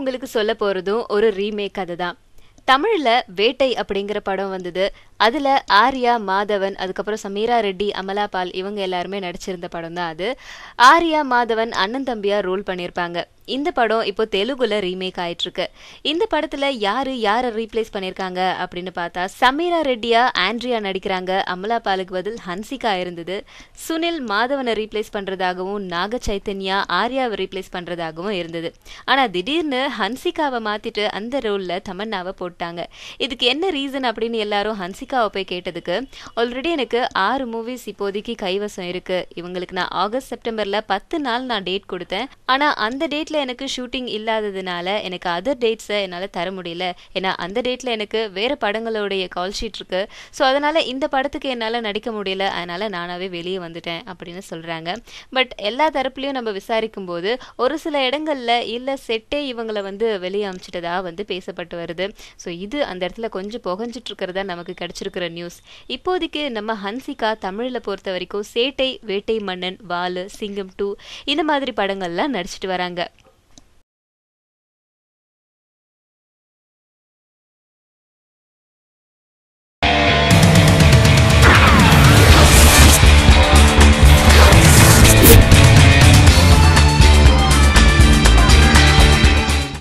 உங்களுக்கு சொல்ல போகிறதும் ஒரு ரீமேக் கதை தான் தமிழில் வேட்டை அப்படிங்கிற படம் வந்தது அதில் ஆர்யா மாதவன் அதுக்கப்புறம் சமீரா ரெட்டி அமலா பால் இவங்க எல்லாருமே நடிச்சிருந்த படம் தான் அது ஆர்யா மாதவன் அண்ணன் தம்பியாக ரோல் பண்ணியிருப்பாங்க இந்த படம் இப்போ தெலுங்குல ரீமேக் ஆயிட்டு இருக்கு இந்த படத்துல யாரு யாரை ரீப்ளேஸ் பண்ணியிருக்காங்க அப்படின்னு பார்த்தா சமீரா ரெட்டியா ஆண்ட்ரியா நடிக்கிறாங்க அமலா பாலுக்கு பதில் ஹன்சிகா இருந்தது சுனில் மாதவனை ரீப்ளேஸ் பண்றதாகவும் நாக சைத்தன்யா ஆர்யாவை ரீப்ளேஸ் பண்றதாகவும் இருந்தது ஆனா திடீர்னு ஹன்சிகாவை மாத்திட்டு அந்த ரோல்ல தமன்னாவை போட்டாங்க இதுக்கு என்ன ரீசன் அப்படின்னு எல்லாரும் ஹன்சிகாவை போய் கேட்டதுக்கு ஆல்ரெடி எனக்கு ஆறு மூவிஸ் இப்போதைக்கு கைவசம் இருக்கு இவங்களுக்கு நான் ஆகஸ்ட் செப்டம்பர்ல பத்து நாள் நான் டேட் கொடுத்தேன் ஆனா அந்த டேட்ல எனக்கு ஷூட்டிங் இல்லாததுனால எனக்கு அதர் டேட்ஸை என்னால் தர முடியல ஏன்னா அந்த டேட்டில் எனக்கு வேறு படங்களுடைய கால் ஷீட் இருக்குது ஸோ அதனால் இந்த படத்துக்கு என்னால் நடிக்க முடியல அதனால் நானாகவே வெளியே வந்துட்டேன் அப்படின்னு சொல்கிறாங்க பட் எல்லா தரப்புலையும் நம்ம விசாரிக்கும் போது ஒரு சில இடங்களில் இல்லை செட்டே இவங்களை வந்து வெளியே அமைச்சிட்டதா வந்து பேசப்பட்டு வருது ஸோ இது அந்த இடத்துல கொஞ்சம் புகஞ்சிட்ருக்கிறதா நமக்கு கிடச்சிருக்கிற நியூஸ் இப்போதைக்கு நம்ம ஹன்சிகா தமிழில் பொறுத்த வரைக்கும் சேட்டை வேட்டை மன்னன் வாலு சிங்கம் டூ இந்த மாதிரி படங்கள்லாம் நடிச்சிட்டு வராங்க